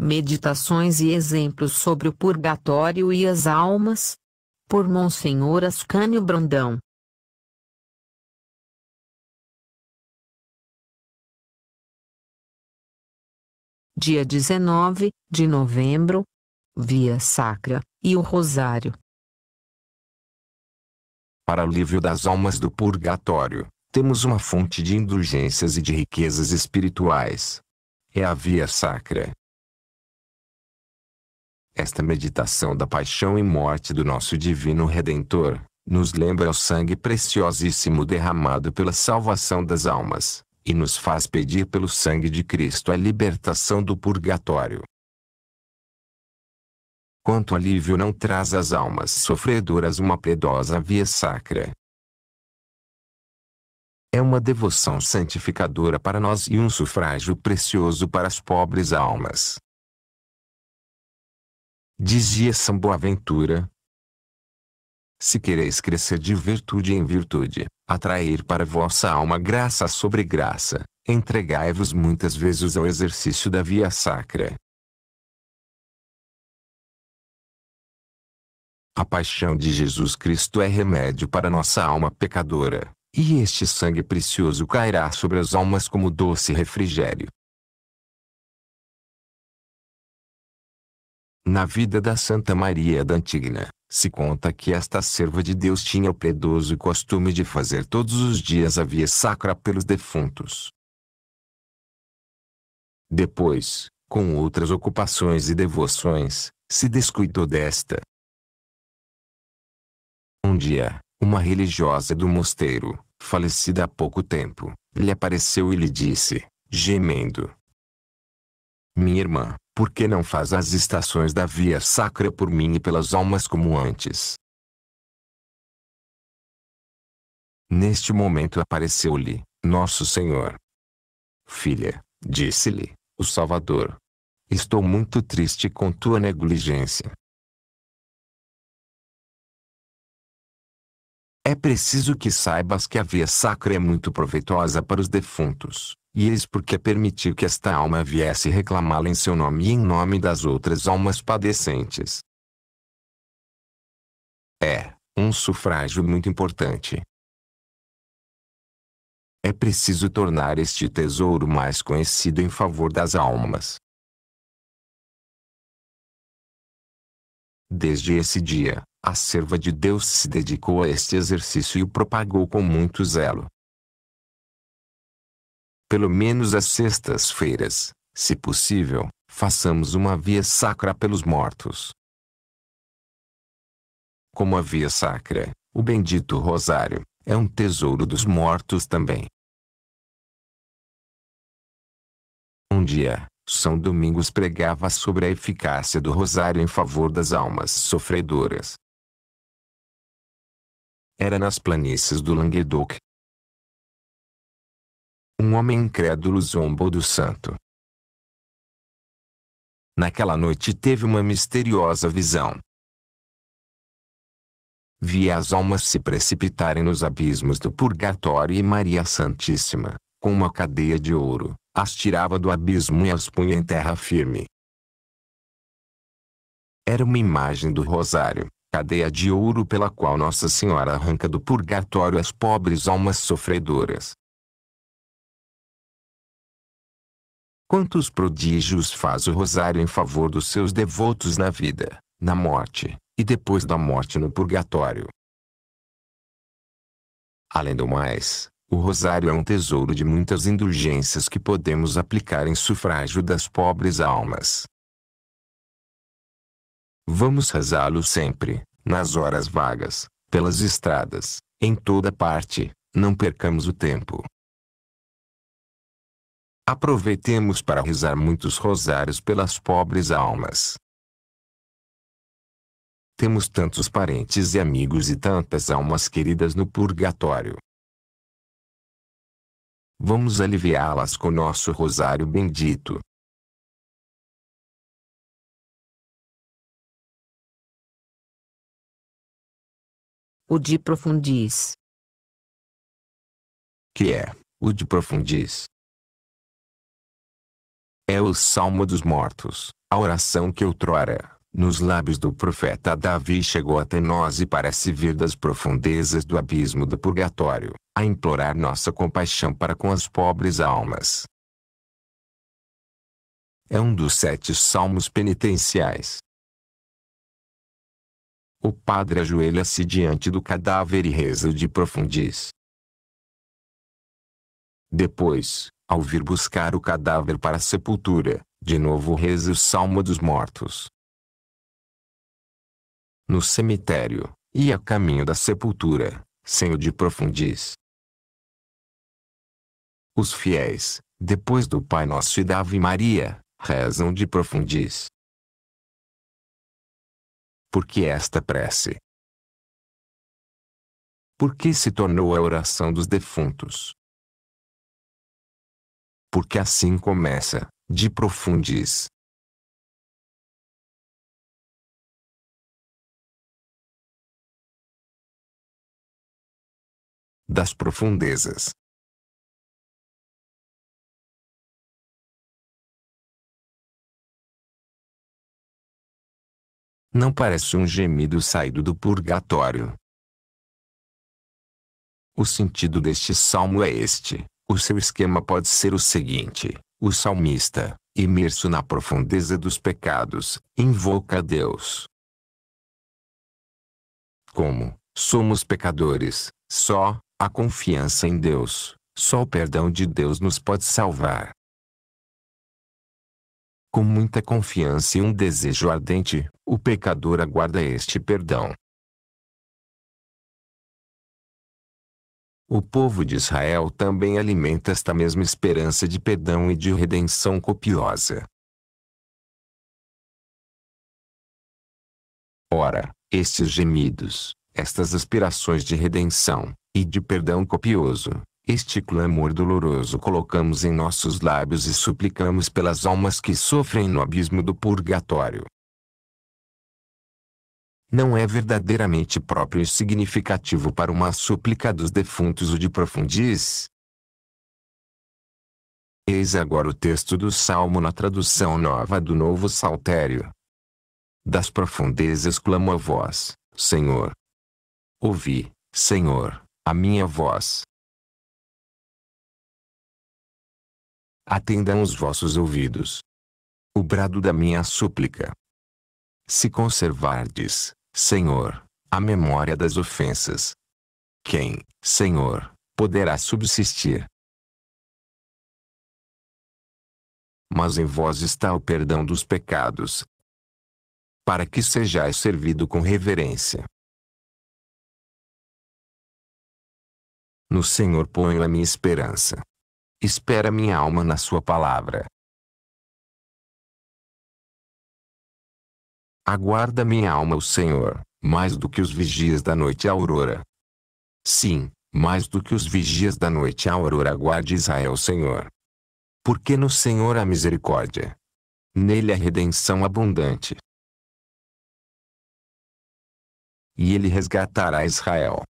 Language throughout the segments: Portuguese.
Meditações e exemplos sobre o purgatório e as almas. Por Monsenhor Ascânio Brandão. Dia 19 de novembro. Via Sacra e o Rosário. Para alívio das almas do purgatório, temos uma fonte de indulgências e de riquezas espirituais. É a Via Sacra. Esta meditação da paixão e morte do nosso Divino Redentor nos lembra o sangue preciosíssimo derramado pela salvação das almas e nos faz pedir pelo sangue de Cristo a libertação do purgatório. Quanto alívio não traz às almas sofredoras uma piedosa via sacra. É uma devoção santificadora para nós e um sufrágio precioso para as pobres almas. Dizia São Boaventura. Se quereis crescer de virtude em virtude, atrair para vossa alma graça sobre graça, entregai-vos muitas vezes ao exercício da via sacra. A paixão de Jesus Cristo é remédio para nossa alma pecadora, e este sangue precioso cairá sobre as almas como doce refrigério. Na vida da Santa Maria é da Antigna, se conta que esta serva de Deus tinha o predoso costume de fazer todos os dias a via sacra pelos defuntos. Depois, com outras ocupações e devoções, se descuidou desta. Um dia, uma religiosa do mosteiro, falecida há pouco tempo, lhe apareceu e lhe disse, gemendo, minha irmã, por que não faz as estações da via sacra por mim e pelas almas como antes? Neste momento apareceu-lhe, Nosso Senhor. Filha, disse-lhe, o Salvador. Estou muito triste com tua negligência. É preciso que saibas que a via sacra é muito proveitosa para os defuntos, e eis porque permitiu que esta alma viesse reclamá-la em seu nome e em nome das outras almas padecentes. É um sufrágio muito importante. É preciso tornar este tesouro mais conhecido em favor das almas. Desde esse dia, a serva de Deus se dedicou a este exercício e o propagou com muito zelo pelo menos às sextas-feiras, se possível, façamos uma via sacra pelos mortos. Como a via sacra, o bendito rosário, é um tesouro dos mortos também. Um dia, São Domingos pregava sobre a eficácia do rosário em favor das almas sofredoras. Era nas planícies do Languedoc, um homem incrédulo zombou do santo. Naquela noite teve uma misteriosa visão. Vi as almas se precipitarem nos abismos do purgatório e Maria Santíssima, com uma cadeia de ouro, as tirava do abismo e as punha em terra firme. Era uma imagem do rosário, cadeia de ouro pela qual Nossa Senhora arranca do purgatório as pobres almas sofredoras, Quantos prodígios faz o rosário em favor dos seus devotos na vida, na morte, e depois da morte no purgatório? Além do mais, o rosário é um tesouro de muitas indulgências que podemos aplicar em sufrágio das pobres almas. Vamos rezá-lo sempre, nas horas vagas, pelas estradas, em toda parte, não percamos o tempo. Aproveitemos para rezar muitos rosários pelas pobres almas. Temos tantos parentes e amigos e tantas almas queridas no purgatório. Vamos aliviá-las com nosso rosário bendito. O de profundis. Que é, o de profundis? É o Salmo dos Mortos, a oração que outrora, nos lábios do profeta Davi chegou até nós e parece vir das profundezas do abismo do purgatório, a implorar nossa compaixão para com as pobres almas. É um dos sete salmos penitenciais. O padre ajoelha-se diante do cadáver e reza de profundis. Depois, ao vir buscar o cadáver para a sepultura, de novo reza o salmo dos mortos. No cemitério, e a caminho da sepultura, sem o de profundis. Os fiéis, depois do Pai Nosso e da Ave Maria, rezam de profundis. que esta prece? Por que se tornou a oração dos defuntos porque assim começa, de profundis. Das profundezas. Não parece um gemido saído do purgatório. O sentido deste salmo é este. O seu esquema pode ser o seguinte: o salmista, imerso na profundeza dos pecados, invoca a Deus. Como somos pecadores, só a confiança em Deus, só o perdão de Deus nos pode salvar. Com muita confiança e um desejo ardente, o pecador aguarda este perdão, O povo de Israel também alimenta esta mesma esperança de perdão e de redenção copiosa. Ora, estes gemidos, estas aspirações de redenção e de perdão copioso, este clamor doloroso colocamos em nossos lábios e suplicamos pelas almas que sofrem no abismo do purgatório, não é verdadeiramente próprio e significativo para uma súplica dos defuntos o de profundis. Eis agora o texto do Salmo na tradução nova do Novo Saltério. Das profundezas clamo a voz, Senhor. Ouvi, Senhor, a minha voz. Atendam os vossos ouvidos. O brado da minha súplica. Se conservardes, Senhor, a memória das ofensas. Quem, Senhor, poderá subsistir? Mas em vós está o perdão dos pecados, para que sejais servido com reverência. No Senhor ponho a minha esperança. Espera minha alma na Sua palavra. Aguarda minha alma o Senhor, mais do que os vigias da noite à aurora. Sim, mais do que os vigias da noite à aurora aguarde Israel o Senhor. Porque no Senhor há misericórdia. Nele há redenção abundante. E ele resgatará Israel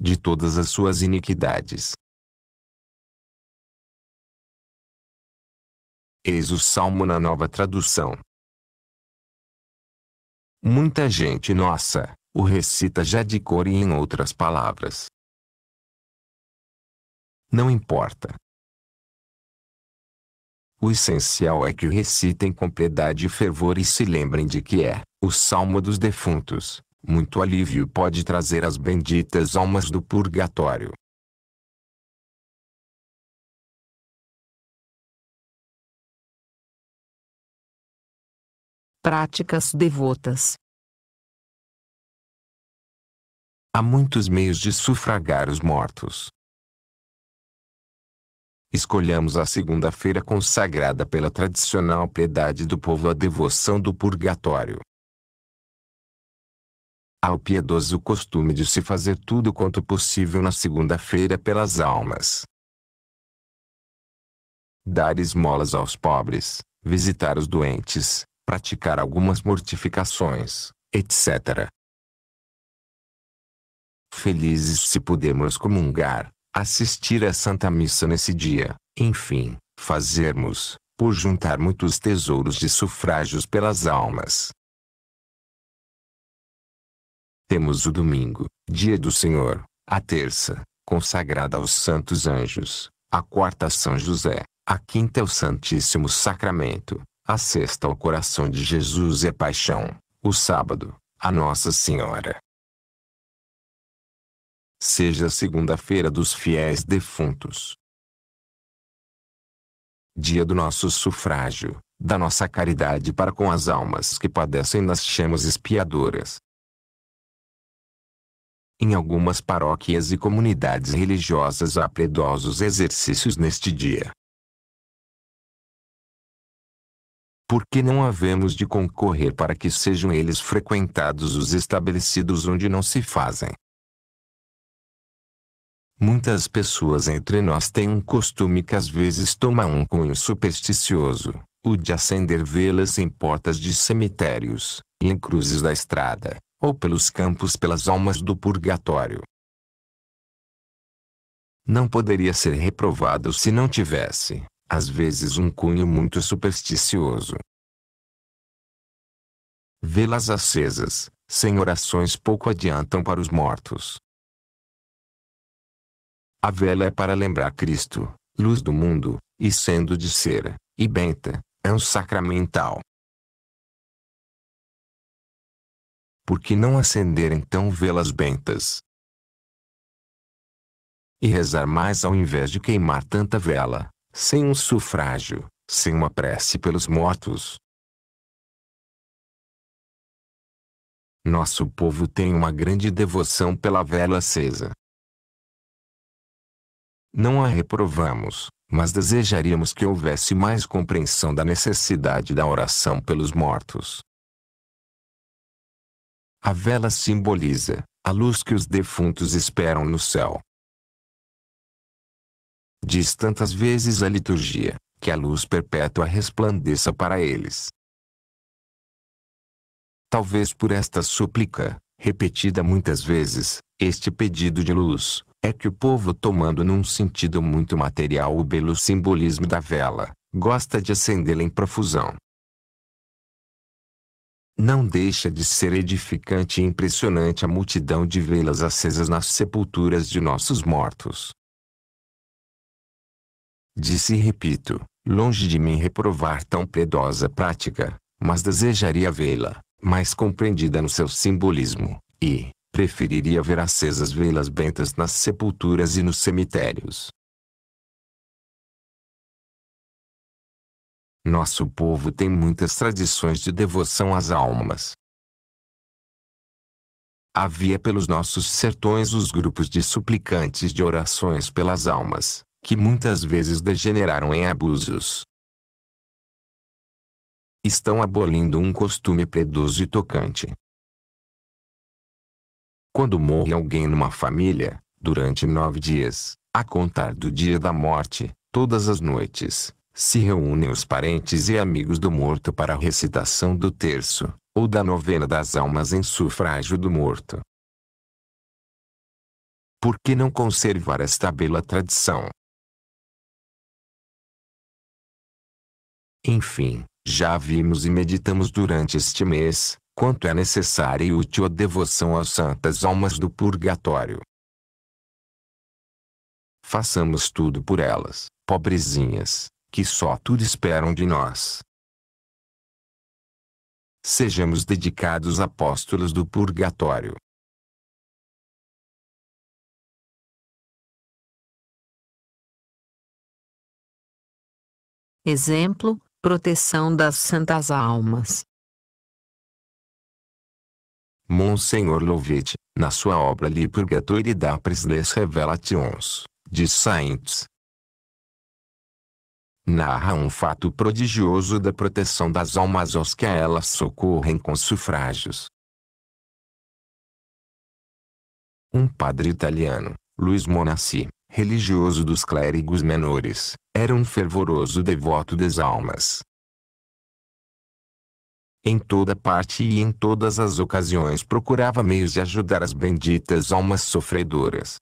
de todas as suas iniquidades. Eis o salmo na nova tradução. Muita gente nossa, o recita já de cor e em outras palavras. Não importa. O essencial é que o recitem com piedade e fervor e se lembrem de que é o Salmo dos Defuntos. Muito alívio pode trazer as benditas almas do purgatório. Práticas devotas. Há muitos meios de sufragar os mortos. Escolhamos a segunda-feira consagrada pela tradicional piedade do povo à devoção do purgatório. Há o piedoso costume de se fazer tudo quanto possível na segunda-feira pelas almas. Dar esmolas aos pobres, visitar os doentes, praticar algumas mortificações, etc. Felizes se pudermos comungar, assistir à Santa Missa nesse dia, enfim, fazermos, por juntar muitos tesouros de sufrágios pelas almas. Temos o domingo, dia do Senhor, a terça, consagrada aos santos anjos, a quarta São José, a quinta é o Santíssimo Sacramento, a sexta, o coração de Jesus é paixão. O sábado, a Nossa Senhora. Seja a segunda-feira dos fiéis defuntos. Dia do nosso sufrágio, da nossa caridade para com as almas que padecem nas chamas expiadoras. Em algumas paróquias e comunidades religiosas há predosos exercícios neste dia. porque não havemos de concorrer para que sejam eles frequentados os estabelecidos onde não se fazem. Muitas pessoas entre nós têm um costume que às vezes toma um cunho supersticioso, o de acender velas em portas de cemitérios, em cruzes da estrada, ou pelos campos pelas almas do purgatório. Não poderia ser reprovado se não tivesse, às vezes um cunho muito supersticioso. Vê-las acesas, sem orações pouco adiantam para os mortos. A vela é para lembrar Cristo, luz do mundo, e sendo de cera, e benta, é um sacramental. Por que não acender então velas bentas? E rezar mais ao invés de queimar tanta vela? sem um sufrágio, sem uma prece pelos mortos. Nosso povo tem uma grande devoção pela vela acesa. Não a reprovamos, mas desejaríamos que houvesse mais compreensão da necessidade da oração pelos mortos. A vela simboliza a luz que os defuntos esperam no céu. Diz tantas vezes a liturgia, que a luz perpétua resplandeça para eles. Talvez por esta súplica, repetida muitas vezes, este pedido de luz, é que o povo tomando num sentido muito material o belo simbolismo da vela, gosta de acendê-la em profusão. Não deixa de ser edificante e impressionante a multidão de velas acesas nas sepulturas de nossos mortos. Disse e repito, longe de mim reprovar tão piedosa prática, mas desejaria vê-la, mais compreendida no seu simbolismo, e, preferiria ver acesas velas bentas nas sepulturas e nos cemitérios. Nosso povo tem muitas tradições de devoção às almas. Havia pelos nossos sertões os grupos de suplicantes de orações pelas almas, que muitas vezes degeneraram em abusos. Estão abolindo um costume predoso e tocante. Quando morre alguém numa família, durante nove dias, a contar do dia da morte, todas as noites, se reúnem os parentes e amigos do morto para a recitação do terço, ou da novena das almas em sufrágio do morto. Por que não conservar esta bela tradição? Enfim, já vimos e meditamos durante este mês quanto é necessária e útil a devoção às santas almas do purgatório. Façamos tudo por elas, pobrezinhas, que só tudo esperam de nós. Sejamos dedicados apóstolos do purgatório. Exemplo, proteção das santas almas. Monsenhor Louvet, na sua obra Liturgatori da Presles Revelations, de Saints, narra um fato prodigioso da proteção das almas aos que a elas socorrem com sufrágios. Um padre italiano, Luiz Monassi, religioso dos clérigos menores, era um fervoroso devoto das almas. Em toda parte e em todas as ocasiões procurava meios de ajudar as benditas almas sofredoras.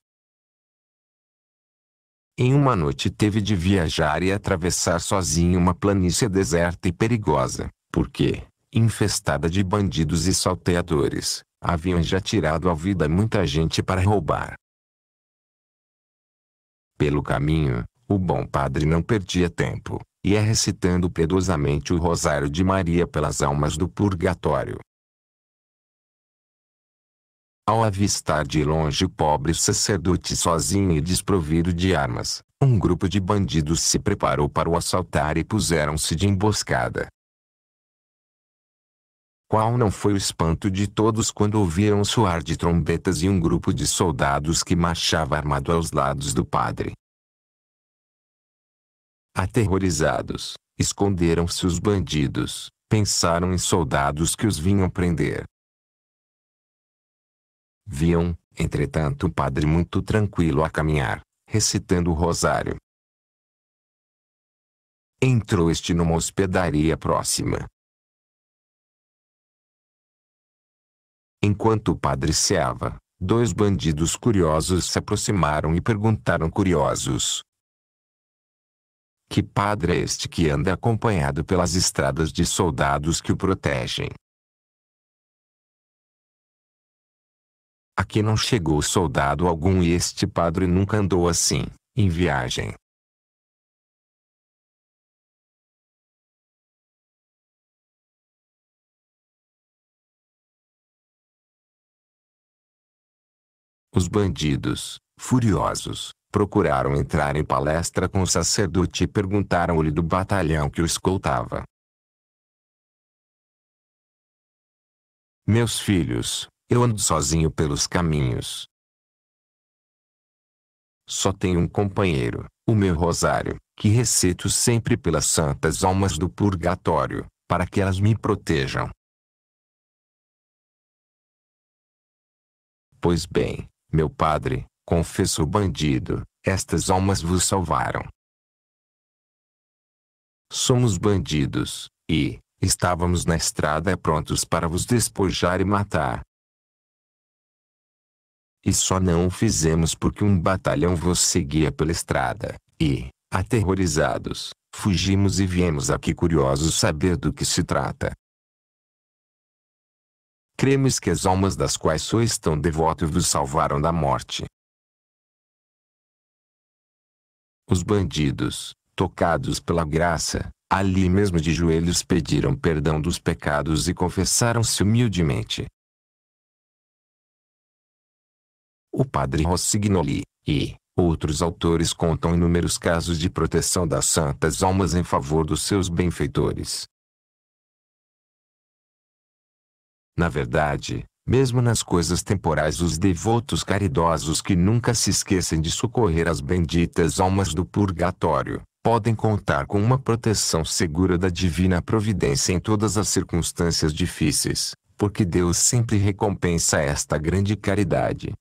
Em uma noite teve de viajar e atravessar sozinho uma planície deserta e perigosa, porque, infestada de bandidos e salteadores, haviam já tirado a vida muita gente para roubar. Pelo caminho, o bom padre não perdia tempo, e é recitando piedosamente o Rosário de Maria pelas almas do purgatório. Ao avistar de longe o pobre sacerdote sozinho e desprovido de armas, um grupo de bandidos se preparou para o assaltar e puseram-se de emboscada. Qual não foi o espanto de todos quando ouviram soar de trombetas e um grupo de soldados que marchava armado aos lados do padre. Aterrorizados, esconderam-se os bandidos, pensaram em soldados que os vinham prender. Viam, entretanto, o padre muito tranquilo a caminhar, recitando o rosário. Entrou este numa hospedaria próxima, Enquanto o padre ceava, dois bandidos curiosos se aproximaram e perguntaram curiosos. Que padre é este que anda acompanhado pelas estradas de soldados que o protegem? Aqui não chegou soldado algum e este padre nunca andou assim, em viagem. Os bandidos, furiosos, procuraram entrar em palestra com o sacerdote e perguntaram-lhe do batalhão que o escoltava. Meus filhos, eu ando sozinho pelos caminhos. Só tenho um companheiro, o meu rosário, que recito sempre pelas santas almas do purgatório, para que elas me protejam. Pois bem, meu padre, confessou o bandido, estas almas vos salvaram. Somos bandidos, e, estávamos na estrada prontos para vos despojar e matar. E só não o fizemos porque um batalhão vos seguia pela estrada, e, aterrorizados, fugimos e viemos aqui curiosos saber do que se trata. Cremos que as almas das quais sois tão devoto vos salvaram da morte. Os bandidos, tocados pela graça, ali mesmo de joelhos pediram perdão dos pecados e confessaram-se humildemente. O padre Rossignoli e outros autores contam inúmeros casos de proteção das santas almas em favor dos seus benfeitores. Na verdade, mesmo nas coisas temporais os devotos caridosos que nunca se esquecem de socorrer as benditas almas do purgatório, podem contar com uma proteção segura da divina providência em todas as circunstâncias difíceis, porque Deus sempre recompensa esta grande caridade,